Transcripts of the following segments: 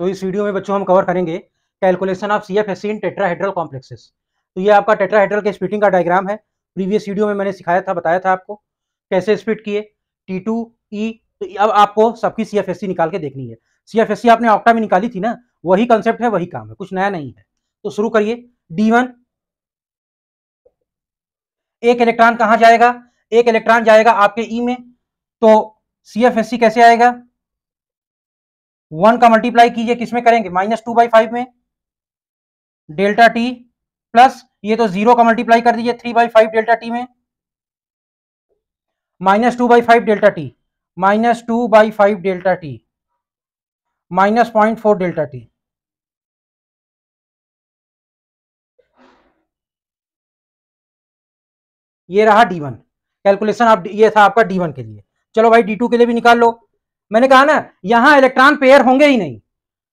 तो इस वीडियो में बच्चों हम कवर करेंगे calculation of C F S in tetrahedral complexes तो ये आपका टेट्राहेड्रल के स्पीटिंग का डायग्राम है प्रीवियस वीडियो में मैंने सिखाया था बताया था आपको कैसे स्प्लिट किए टी टू ई तो अब आपको सबकी सी एफ एस सी निकाल के देखनी है सी एफ एस सी आपने ऑक्टा में निकाली थी ना वही कंसेप्ट है वही काम है कुछ नया नहीं है तो शुरू करिए डी वन एक इलेक्ट्रॉन कहाँ जाएगा एक इलेक्ट्रॉन जाएगा आपके ई e में तो सी एफ एस सी कैसे आएगा वन का मल्टीप्लाई कीजिए किसमें करेंगे माइनस टू बाई फाइव में डेल्टा टी प्लस ये तो जीरो का मल्टीप्लाई कर दीजिए three by five delta T में minus two by five delta T minus two by five delta T minus point four delta T ये रहा D one calculation आप ये था आपका डी वन के लिए चलो भाई डी टू के लिए भी निकाल लो मैंने कहा ना यहाँ इलेक्ट्रॉन पेयर होंगे ही नहीं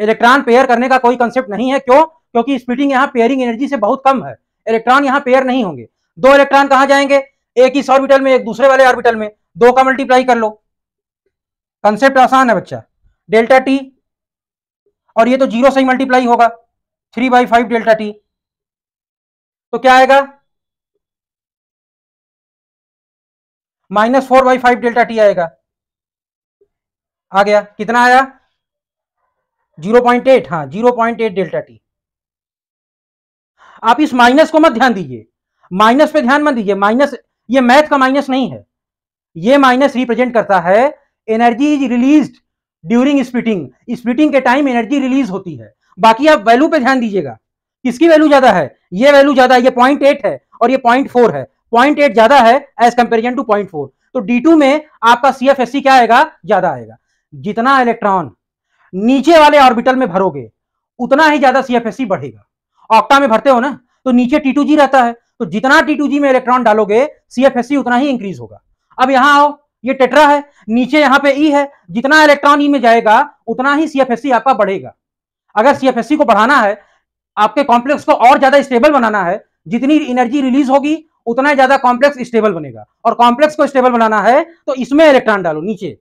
इलेक्ट्रॉन पेयर करने का कोई कंसेप्ट नहीं है क्यों क्योंकि स्पीडिंग यहाँ पेयरिंग एनर्जी से बहुत कम है इलेक्ट्रॉन यहाँ पेयर नहीं होंगे दो इलेक्ट्रॉन कहां जाएंगे एक इस ऑर्बिटल में एक दूसरे वाले ऑर्बिटल में दो का मल्टीप्लाई कर लो कंसेप्ट आसान है बच्चा डेल्टा टी और ये तो जीरो से ही मल्टीप्लाई होगा three by five delta T तो क्या आएगा minus four by five delta T आएगा आ गया कितना आया जीरो पॉइंट एट हाँ zero point eight delta T आप इस माइनस को मत ध्यान दीजिए माइनस पे ध्यान मत दीजिए माइनस ये मैथ का माइनस नहीं है ये माइनस रिप्रेजेंट करता है energy is release during splitting splitting के टाइम एनर्जी रिलीज होती है बाकी आप वैल्यू पे ध्यान दीजिएगा किसकी वैल्यू ज्यादा है ये वैल्यू ज्यादा है ये पॉइंट एट है और ये पॉइंट फोर है पॉइंट एट ज्यादा है as comparison to point four तो डी टू में आपका सी एफ एस सी क्या आएगा ज्यादा आएगा जितना इलेक्ट्रॉन नीचे वाले ऑर्बिटल में भरोगे उतना ही ज्यादा सीएफएससी बढ़ेगा ऑक्टा में भरते हो ना तो नीचे टी रहता है तो जितना टी में इलेक्ट्रॉन डालोगे सीएफएससी उतना ही इंक्रीज होगा अब यहां आओ ये टेट्रा है नीचे यहाँ पे ई e है जितना इलेक्ट्रॉन ई e में जाएगा उतना ही सीएफएससी आपका बढ़ेगा अगर सीएफएससी को बढ़ाना है आपके कॉम्प्लेक्स को और ज्यादा स्टेबल बनाना है जितनी एनर्जी रिलीज होगी उतना ज्यादा कॉम्प्लेक्स स्टेबल बनेगा और कॉम्प्लेक्स को स्टेबल बनाना है तो इसमें इलेक्ट्रॉन डालो नीचे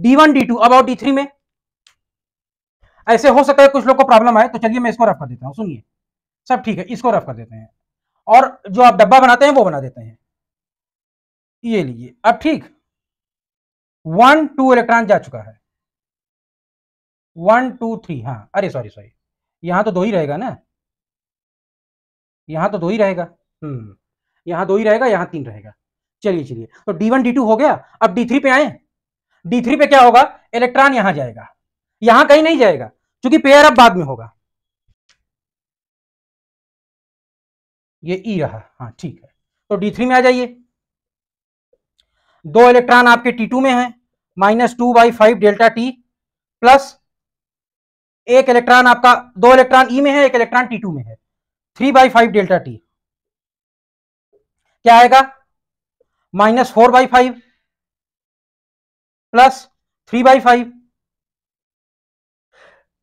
डी वन डी टू अब डी थ्री में ऐसे हो सकता है कुछ लोग को प्रॉब्लम आए तो चलिए मैं इसको रफ कर देता हूं सुनिए सब ठीक है इसको रफ कर देते हैं और जो आप डब्बा बनाते हैं वो बना देते हैं ये लीजिए अब ठीक वन टू इलेक्ट्रॉन जा चुका है वन टू थ्री हाँ अरे सॉरी सॉरी यहां तो दो ही रहेगा ना यहां तो दो ही रहेगा हम्म यहां दो ही रहेगा यहां तीन रहेगा चलिए चलिए तो डी वन डी टू हो गया अब डी थ्री पे आए डी थ्री पे क्या होगा इलेक्ट्रॉन यहां जाएगा यहां कहीं नहीं जाएगा क्योंकि पेयर अब बाद में होगा ये ई e रहा हाँ ठीक है तो डी थ्री में आ जाइए दो इलेक्ट्रॉन आपके टी टू में है minus two by five delta T plus एक इलेक्ट्रॉन आपका दो इलेक्ट्रॉन ई e में है एक इलेक्ट्रॉन टी टू में है three by five delta T क्या आएगा minus four by five plus three by five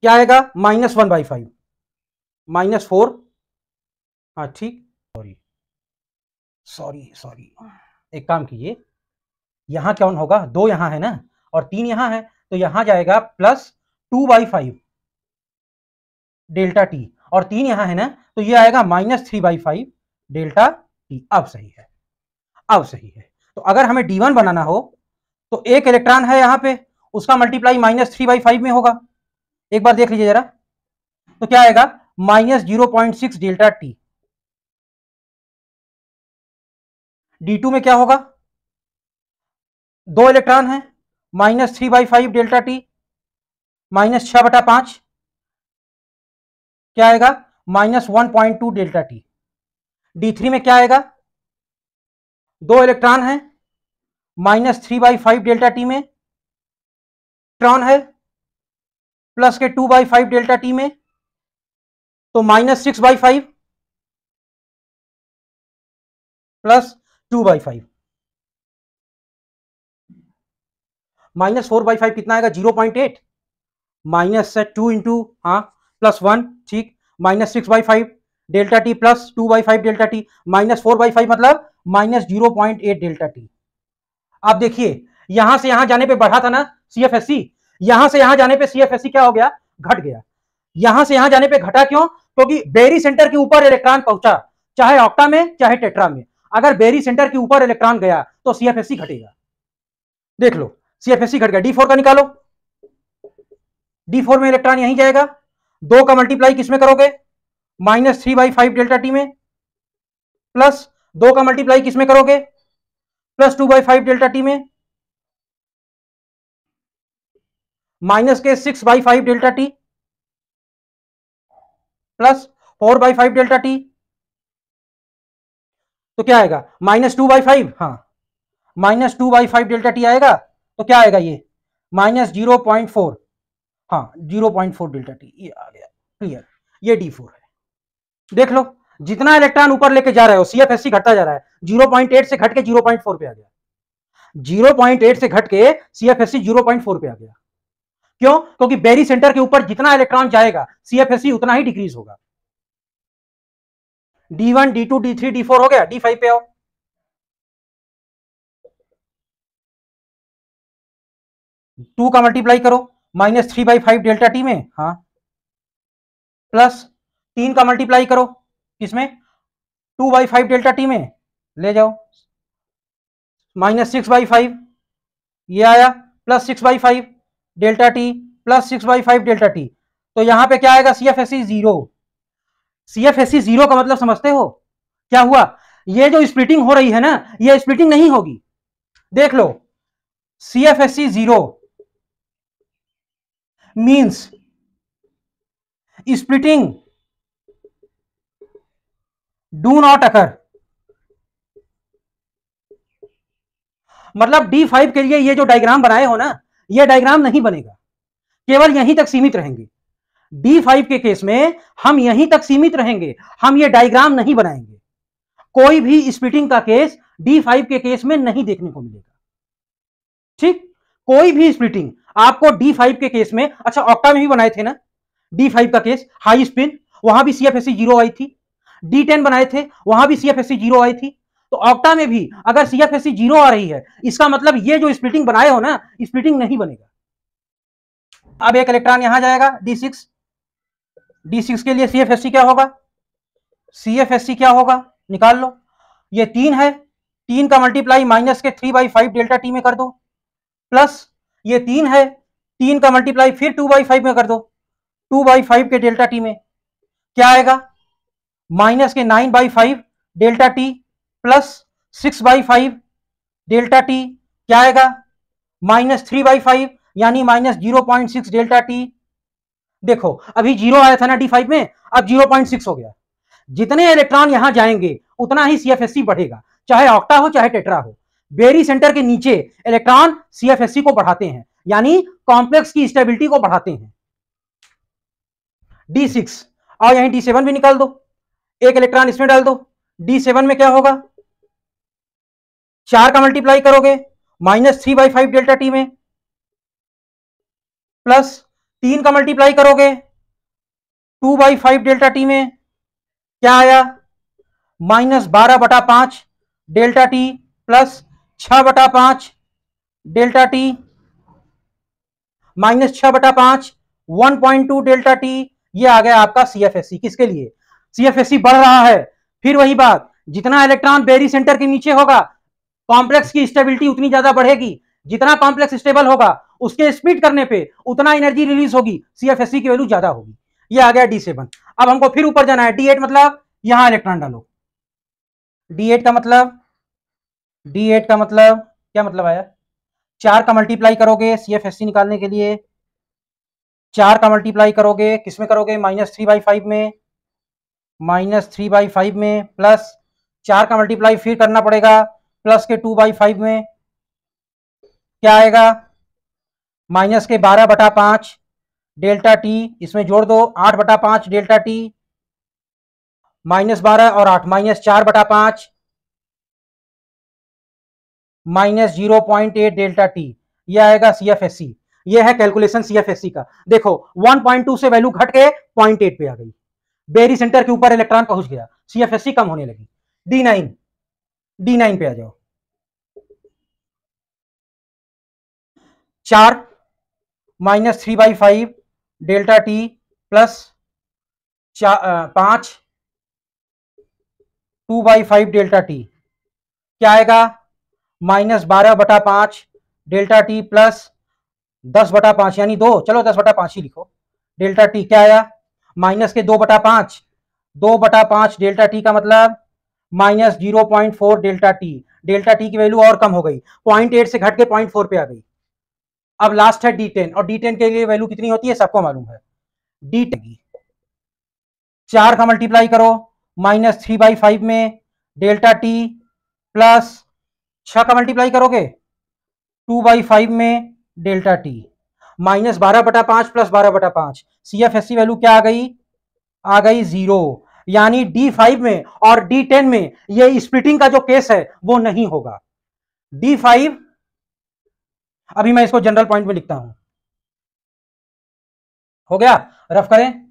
क्या आएगा minus one by five minus four हाँ ठीक सॉरी सॉरी सॉरी एक काम कीजिए यहां क्या होगा दो यहां है ना और तीन यहां है तो यहां जाएगा plus two by five delta T और तीन यहां है ना तो ये आएगा minus three by five delta T अब सही है अब सही है तो अगर हमें डी वन बनाना हो तो एक इलेक्ट्रॉन है यहाँ पे उसका multiply minus three by five में होगा एक बार देख लीजिए जरा तो क्या आएगा minus zero point six delta T D two में क्या होगा दो इलेक्ट्रॉन है minus three by five delta T minus छह बटा पांच क्या आएगा minus one point two delta T D three में क्या आएगा दो इलेक्ट्रॉन है minus three by five delta T में ट्रॉन है प्लस के two by five delta T में तो minus six by five plus two by five minus four by five कितना आएगा zero point eight minus two into हाँ प्लस वन ठीक minus six by five delta T plus two by five delta T minus four by five मतलब minus zero point eight delta T आप देखिए यहां से यहां जाने पे बढ़ा था ना सीएफएससी यहां से यहां जाने पे सीएफएससी क्या हो गया घट गया यहां से यहां जाने पे घटा क्यों क्योंकि बेरी सेंटर के ऊपर इलेक्ट्रॉन पहुंचा चाहे ऑक्टा में चाहे टेट्रा में अगर बेरी सेंटर के ऊपर इलेक्ट्रॉन गया तो सीएफएससी घटेगा देख लो सीएफएससी घट गया डी का निकालो डी में इलेक्ट्रॉन यहीं जाएगा दो का मल्टीप्लाई किसमें करोगे minus three by five delta T में प्लस दो का मल्टीप्लाई किसमें करोगे plus two by five delta T में माइनस के six by five delta T plus four by five delta T तो क्या आएगा माइनस टू बाई फाइव हाँ minus two by five delta T आएगा तो क्या आएगा ये माइनस जीरो पॉइंट फोर हाँ zero point four delta T ये आ गया क्लियर ये डी फोर है देख लो जितना इलेक्ट्रॉन ऊपर लेके जा रहे हो सीएफएससी घटता जा रहा है एट से घट के फोर पे आ गया एट से घट के सीएफएससी फोर पे आ गया क्यों क्योंकि बेरी सेंटर के ऊपर जितना इलेक्ट्रॉन जाएगा सीएफएससी उतना ही डिक्रीज होगा D one D two D three D four हो गया डी फाइव पे आओ टू का मल्टीप्लाई करो minus three by five delta T में हाँ प्लस तीन का मल्टीप्लाई करो किसमें two by five delta T में ले जाओ माइनस सिक्स बाई फाइव ये आया plus six by five delta T plus six by five delta T तो यहां पे क्या आएगा C F S C zero C F S C zero का मतलब समझते हो क्या हुआ ये जो स्प्लिटिंग हो रही है ना ये स्प्लिटिंग नहीं होगी देख लो C F S C zero means splitting do not occur मतलब डी फाइव के लिए ये जो डायग्राम बनाए हो ना ये डायग्राम नहीं बनेगा केवल यहीं तक सीमित रहेंगे डी फाइव के केस में हम यहीं तक सीमित रहेंगे हम ये डायग्राम नहीं बनाएंगे कोई भी स्प्लिटिंग का केस डी फाइव के केस में नहीं देखने को मिलेगा ठीक कोई भी स्प्लिटिंग आपको डी फाइव के केस में अच्छा ऑक्टा में भी बनाए थे ना डी फाइव का केस हाई स्पिन वहां भी सीएफएससी जीरो आई थी डी टेन बनाए थे वहां भी सीएफएससी जीरो आई थी तो ऑक्टा में भी अगर सीएफएससी जीरो आ रही है इसका मतलब ये जो स्प्लिटिंग बनाए हो ना स्प्लिटिंग नहीं बनेगा अब एक इलेक्ट्रॉन यहां जाएगा डी सिक्स डी सिक्स के लिए सीएफएससी क्या होगा सीएफएससी क्या होगा निकाल लो ये तीन है तीन का मल्टीप्लाई माइनस के three by five delta T में कर दो प्लस ये तीन है तीन का मल्टीप्लाई फिर टू बाई फाइव में कर दो टू बाई फाइव के डेल्टा टी में क्या आएगा माइनस के nine by five delta T plus six by five delta T क्या आएगा माइनस थ्री बाई फाइव यानी minus zero point six delta T देखो अभी जीरो आया था ना डी फाइव में अब जीरो पॉइंट सिक्स हो गया जितने इलेक्ट्रॉन यहां जाएंगे उतना ही सीएफएससी बढ़ेगा चाहे ऑक्टा हो चाहे टेट्रा हो बेरी सेंटर के नीचे इलेक्ट्रॉन सीएफएससी को बढ़ाते हैं यानी कॉम्प्लेक्स की स्टेबिलिटी को बढ़ाते हैं डी सिक्स और यहीं डी सेवन भी निकाल दो एक इलेक्ट्रॉन इसमें डाल दो डी सेवन में क्या होगा चार का मल्टीप्लाई करोगे minus three by five delta T में प्लस तीन का मल्टीप्लाई करोगे two by five delta T में क्या आया माइनस बारह बटा पांच डेल्टा टी प्लस छ बटा पांच डेल्टा टी माइनस छ बटा पांच one point two delta T ये आ गया आपका सी एफ एस सी किसके लिए सीएफएससी बढ़ रहा है फिर वही बात जितना इलेक्ट्रॉन बेरी सेंटर के नीचे होगा कॉम्प्लेक्स की स्टेबिलिटी उतनी ज्यादा बढ़ेगी जितना कॉम्प्लेक्स स्टेबल होगा उसके स्पीड करने पे उतना एनर्जी रिलीज होगी सीएफएससी की वैल्यू ज्यादा होगी ये आ गया डी सेवन अब हमको फिर ऊपर जाना है डी एट मतलब यहां इलेक्ट्रॉन डालो डी एट का मतलब डी एट का मतलब क्या मतलब आया चार का मल्टीप्लाई करोगे सीएफएससी निकालने के लिए चार का मल्टीप्लाई करोगे किसमें करोगे माइनस थ्री बाई फाइव में माइनस थ्री बाई फाइव में प्लस चार का मल्टीप्लाई फिर करना पड़ेगा प्लस के टू बाई फाइव में क्या आएगा माइनस के बारह बटा पांच डेल्टा टी इसमें जोड़ दो आठ बटा पांच डेल्टा टी माइनस बारह और आठ माइनस चार बटा पांच minus zero point eight delta T यह आएगा सी एफ एस सी यह है calculation C F S C का देखो वन पॉइंट टू से वैल्यू घट के पॉइंट एट पे आ गई बेरी सेंटर के ऊपर इलेक्ट्रॉन पहुंच गया सीएफएससी कम होने लगी डी नाइन डी नाइन पे आ जाओ चार minus three by five delta T plus पांच two by five delta T क्या आएगा माइनस बारह बटा पांच डेल्टा टी प्लस दस बटा पांच यानी दो चलो दस बटा पांच ही लिखो डेल्टा टी क्या आया माइनस के दो बटा पांच दो बटा पांच डेल्टा टी का मतलब minus zero point four delta T delta T की वैल्यू और कम हो गई पॉइंट एट से घट के पॉइंट फोर पे आ गई अब लास्ट है डी टेन और डी टेन के लिए वैल्यू कितनी होती है सबको मालूम है डी टेन चार का मल्टीप्लाई करो माइनस थ्री बाई फाइव में डेल्टा टी प्लस छः का मल्टीप्लाई करोगे टू बाई फाइव में डेल्टा टी माइनस बारह बटा पांच प्लस बारह बटा पांच C F S C value क्या आ गई आ गई जीरो यानी डी फाइव में और डी टेन में ये स्प्लिटिंग का जो केस है वो नहीं होगा डी फाइव अभी मैं इसको जनरल पॉइंट में लिखता हूं हो गया रफ करें